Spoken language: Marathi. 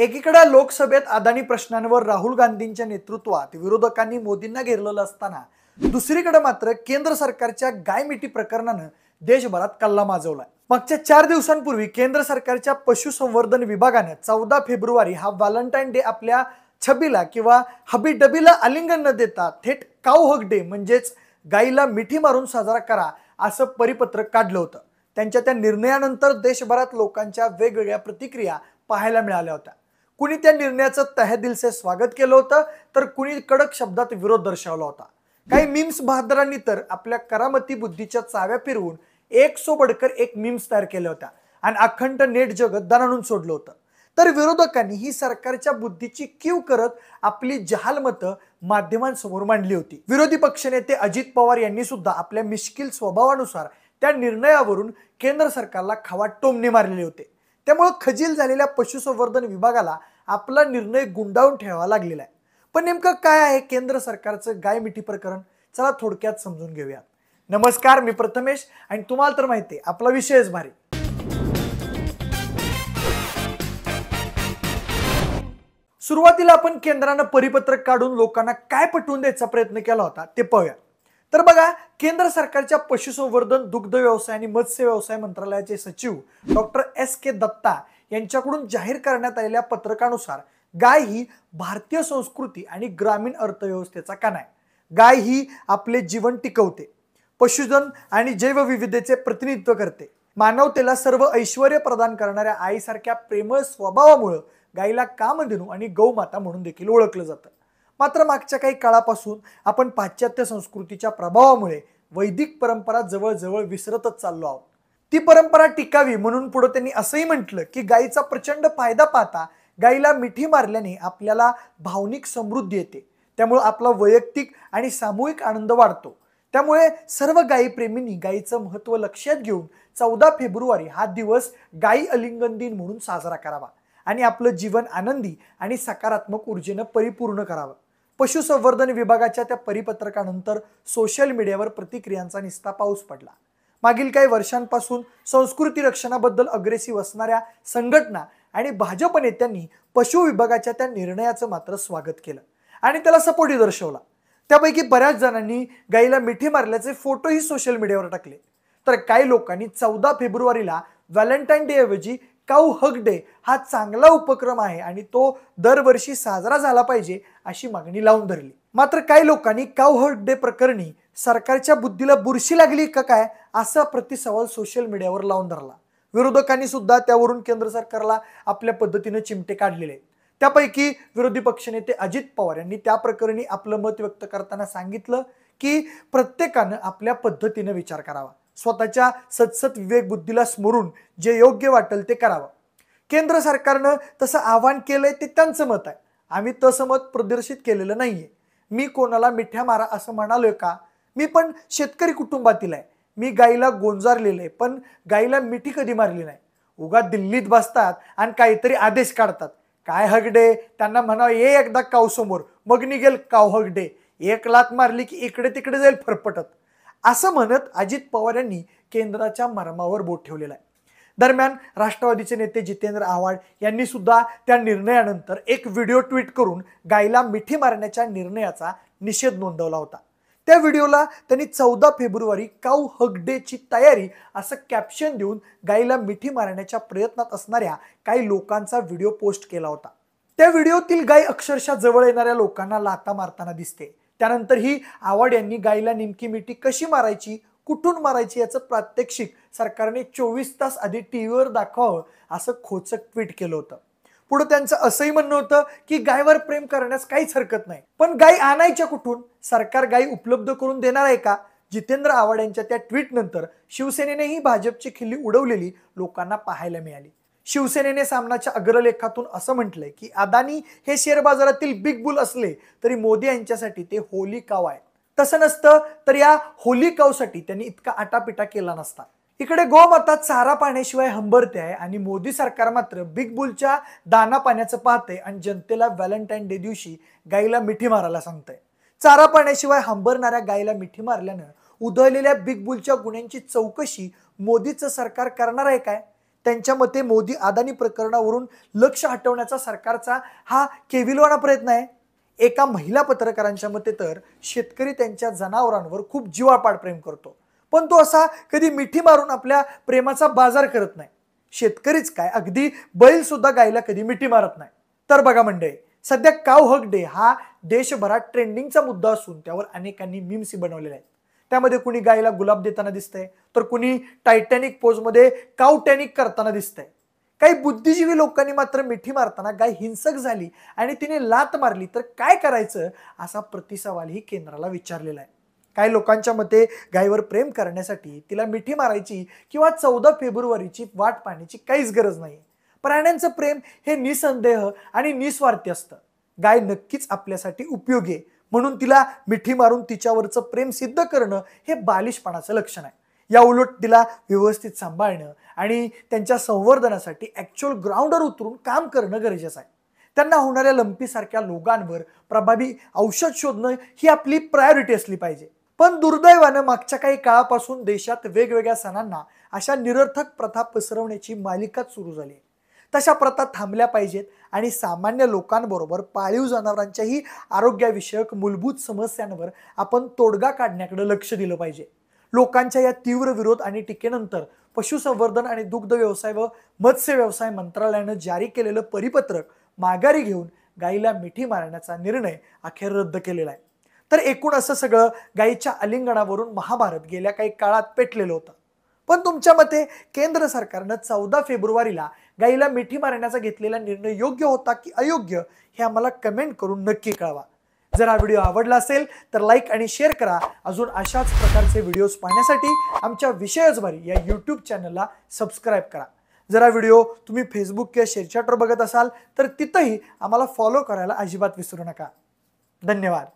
एकीकडे लोकसभेत अदानी प्रश्नांवर राहुल गांधींच्या नेतृत्वात विरोधकांनी मोदींना घेरलेलं असताना दुसरीकडे मात्र केंद्र सरकारच्या गायमिटी प्रकरणानं देशभरात कल्ला माजवलाय मागच्या चार दिवसांपूर्वी केंद्र सरकारच्या पशुसंवर्धन विभागानं चौदा फेब्रुवारी हा व्हॅलेंटाईन डे आपल्या छबीला किंवा हबी डबीला आलिंगन न देता थेट काऊ हक डे म्हणजेच गाईला मिठी मारून साजरा करा असं परिपत्रक काढलं होतं त्यांच्या त्या निर्णयानंतर देशभरात लोकांच्या वेगवेगळ्या प्रतिक्रिया पाहायला मिळाल्या होत्या कुणी त्या निर्णयाचं तहदिलसे स्वागत केलं होतं तर कुणी कडक शब्दात विरोध दर्शवला होता काही मिम्स बहादरांनी तर आपल्या करामती बुद्धीच्या चाव्या फिरवून एक सोबडकर एक मिम्स तयार केल्या होत्या आणि अखंड नेट जगत दणाणून सोडलं होतं तर विरोधकांनी ही सरकारच्या बुद्धीची कीव करत आपली जहालमतं माध्यमांसमोर मांडली होती विरोधी पक्षनेते अजित पवार यांनी सुद्धा आपल्या मिश्किल स्वभावानुसार त्या निर्णयावरून केंद्र सरकारला खवा टोमने मारलेले होते त्यामुळं खजील झालेल्या पशुसंवर्धन विभागाला आपला निर्णय गुंडावून ठेवावा लागलेला आहे पण नेमकं काय आहे केंद्र सरकारचं गाय मिठी प्रकरण चला थोडक्यात समजून घेऊयात नमस्कार मी प्रथमेश आणि तुम्हाला तर माहिती आहे आपला विषयच भारी सुरुवातीला आपण केंद्रानं परिपत्रक काढून लोकांना काय पटवून द्यायचा प्रयत्न केला होता ते पाहूया तर बघा केंद्र सरकारच्या पशुसंवर्धन दुग्ध व्यवसाय आणि मत्स्य व्यवसाय मंत्रालयाचे सचिव डॉक्टर एस के दत्ता यांच्याकडून जाहीर करण्यात आलेल्या पत्रकानुसार गाय ही भारतीय संस्कृती आणि ग्रामीण अर्थव्यवस्थेचा कण आहे गाय ही आपले जीवन टिकवते पशुधन आणि जैवविविधेचे प्रतिनिधित्व करते मानवतेला सर्व ऐश्वर प्रदान करणाऱ्या आईसारख्या प्रेमळ स्वभावामुळं गायीला कामधेनू आणि गौमाता म्हणून देखील ओळखलं जातं मात्र मागच्या काही काळापासून आपण पाश्चात्य संस्कृतीच्या प्रभावामुळे वैदिक परंपरा जवळजवळ विसरतच चाललो आहोत ती परंपरा टिकावी म्हणून पुढे त्यांनी असंही म्हटलं की गायीचा प्रचंड फायदा पाहता गायीला मिठी मारल्याने आपल्याला भावनिक समृद्धी येते त्यामुळे आपला वैयक्तिक आणि सामूहिक आनंद वाढतो त्यामुळे सर्व गायीप्रेमींनी गायीचं महत्त्व लक्षात घेऊन चौदा फेब्रुवारी हा दिवस गायी अलिंगन दिन म्हणून साजरा करावा आणि आपलं जीवन आनंदी आणि सकारात्मक ऊर्जेनं परिपूर्ण करावं पशुसंवर्धन विभागाच्या त्या परिपत्रकानंतर सोशल मीडियावर प्रतिक्रियांचा निस्ता पाऊस पडला मागील काही वर्षांपासून संस्कृती रक्षणाबद्दल अग्रेसिव्ह असणाऱ्या संघटना आणि भाजप नेत्यांनी पशु विभागाच्या त्या निर्णयाचं मात्र स्वागत केलं आणि त्याला सपोर्टही दर्शवला त्यापैकी बऱ्याच जणांनी गाईला मिठी मारल्याचे फोटोही सोशल मीडियावर टाकले तर काही लोकांनी चौदा फेब्रुवारीला व्हॅलेंटाईन डे ऐवजी काऊ हक डे हा चांगला उपक्रम आहे आणि तो दरवर्षी साजरा झाला पाहिजे अशी मागणी लावून धरली मात्र काही लोकांनी काऊ हक डे प्रकरणी सरकारच्या बुद्धीला बुरशी लागली का काय असा प्रतिसवाल सोशल मीडियावर लावून धरला विरोधकांनी सुद्धा त्यावरून केंद्र सरकारला आपल्या पद्धतीने चिमटे काढलेले त्यापैकी विरोधी पक्षनेते अजित पवार यांनी त्या प्रकरणी आपलं मत व्यक्त करताना सांगितलं की प्रत्येकानं आपल्या पद्धतीनं विचार करावा स्वतःच्या सतसत विवेक बुद्धीला स्मरून जे योग्य वाटेल ते करावं केंद्र सरकारनं तसं आव्हान केलंय ते त्यांचं मत आहे आम्ही तसं मत प्रदर्शित केलेलं नाहीये मी कोणाला मिठ्या मारा असं म्हणालोय का मी पण शेतकरी कुटुंबातील आहे मी गाईला गोंजारलेलं आहे पण गाईला मिठी कधी मारली नाही उगा दिल्लीत बसतात आणि काहीतरी आदेश काढतात काय हगडे त्यांना म्हणावं ये एकदा काव समोर मग निघेल काव हगडे एक लात मारली की इकडे तिकडे जाईल फरफटत असं म्हणत अजित पवार यांनी केंद्राच्या मर्मावर बोट ठेवलेला आहे दरम्यान राष्ट्रवादीचे नेते जितेंद्र आव्हाड यांनी सुद्धा त्या निर्णयानंतर एक व्हिडिओ ट्विट करून गायला मिठी मारण्याच्या निर्णयाचा निषेध नोंदवला होता त्या व्हिडिओला त्यांनी चौदा फेब्रुवारी काऊ हक डेची तयारी असं कॅप्शन देऊन गायीला मिठी मारण्याच्या प्रयत्नात असणाऱ्या काही लोकांचा व्हिडिओ पोस्ट केला होता त्या व्हिडिओतील गाय अक्षरशः जवळ येणाऱ्या लोकांना लाता मारताना दिसते त्यानंतर ही आवाड यांनी गायीला नेमकी मिठी कशी मारायची कुठून मारायची याचं प्रात्यक्षिक सरकारने चोवीस तास आधी टी व्हीवर दाखवावं असं खोचक ट्विट केलं होतं पुढे त्यांचं असंही म्हणणं होतं की गायवर प्रेम करण्यास काहीच हरकत नाही पण गाय आणायच्या कुठून सरकार गाय उपलब्ध करून देणार आहे का जितेंद्र आव्हाड यांच्या त्या नंतर शिवसेनेनेही भाजपची खिल्ली उडवलेली लोकांना पाहायला मिळाली शिवसेनेने सामनाच्या अग्रलेखातून असं म्हटलंय की अदानी हे शेअर बाजारातील बिग बुल असले तरी मोदी यांच्यासाठी ते होली काव आहे तसं नसतं तर या होली साठी त्यांनी इतका आटापिटा केला नसता इकडे गोमाता चारा पाण्याशिवाय हंबरते आहे आणि मोदी सरकार मात्र बिग बुलच्या दाना पाण्याचं पाहते आणि जनतेला व्हॅलेंटाईन डे दिवशी गाईला मिठी मारायला सांगते चारा पाण्याशिवाय हंबरणाऱ्या गाईला मिठी मारल्यानं उधळलेल्या बिग बुलच्या गुन्ह्यांची चौकशी मोदीचं सरकार करणार आहे काय त्यांच्या मते मोदी अदानी प्रकरणावरून लक्ष हटवण्याचा सरकारचा हा केविलवाणा प्रयत्न आहे एका महिला पत्रकारांच्या मते तर शेतकरी त्यांच्या जनावरांवर खूप जीवापाड प्रेम करतो पण तो असा कधी मिठी मारून आपल्या प्रेमाचा बाजार करत नाही शेतकरीच काय अगदी बैल सुद्धा गायला कधी मिठी मारत नाही तर बघा मंडळी सध्या काव हक डे हा देशभरात ट्रेंडिंगचा मुद्दा असून त्यावर अनेकांनी मिम्सी बनवलेला आहेत त्यामध्ये कुणी गायला गुलाब देताना दिसतंय तर कुणी टायटॅनिक पोजमध्ये काव टॅनिक करताना आहे काही बुद्धिजीवी लोकांनी मात्र मिठी मारताना गाय हिंसक झाली आणि तिने लात मारली तर काय करायचं असा ही केंद्राला विचारलेला आहे काही लोकांच्या मते गायीवर प्रेम करण्यासाठी तिला मिठी मारायची किंवा चौदा फेब्रुवारीची वाट पाहण्याची काहीच गरज नाही प्राण्यांचं प्रेम हे निसंदेह आणि निस्वार्थी असतं गाय नक्कीच आपल्यासाठी उपयोगी आहे म्हणून तिला मिठी मारून तिच्यावरचं प्रेम सिद्ध करणं हे बालिशपणाचं लक्षण आहे या उलट तिला व्यवस्थित सांभाळणं आणि त्यांच्या संवर्धनासाठी ॲक्च्युअल ग्राउंडवर उतरून काम करणं गरजेचं आहे त्यांना होणाऱ्या लंपीसारख्या लोकांवर प्रभावी औषध शोधणं ही आपली प्रायोरिटी असली पाहिजे पण दुर्दैवानं मागच्या काही काळापासून देशात वेगवेगळ्या सणांना अशा निरर्थक प्रथा पसरवण्याची मालिकाच सुरू झाली तशा प्रथा थांबल्या पाहिजेत आणि सामान्य लोकांबरोबर पाळीव जनावरांच्याही आरोग्याविषयक मूलभूत समस्यांवर आपण तोडगा काढण्याकडे लक्ष दिलं पाहिजे लोकांच्या या तीव्र विरोध आणि टीकेनंतर पशुसंवर्धन आणि दुग्ध व्यवसाय व मत्स्य व्यवसाय मंत्रालयानं जारी केलेलं परिपत्रक माघारी घेऊन गाईला मिठी मारण्याचा निर्णय अखेर रद्द केलेला आहे तर एकूण असं सगळं गाईच्या अलिंगणावरून महाभारत गेल्या काही काळात पेटलेलं होतं पण तुमच्या मते केंद्र सरकारनं चौदा फेब्रुवारीला गाईला मिठी मारण्याचा घेतलेला निर्णय योग्य होता की अयोग्य हे आम्हाला कमेंट करून नक्की कळवा जर हा व्हिडिओ आवडला असेल तर लाईक आणि शेअर करा अजून अशाच प्रकारचे व्हिडिओज पाहण्यासाठी आमच्या विषयजवारी या यूट्यूब चॅनलला सबस्क्राईब करा जर हा व्हिडिओ तुम्ही फेसबुक किंवा शेअरचॅटवर बघत असाल तर तिथंही आम्हाला फॉलो करायला अजिबात विसरू नका धन्यवाद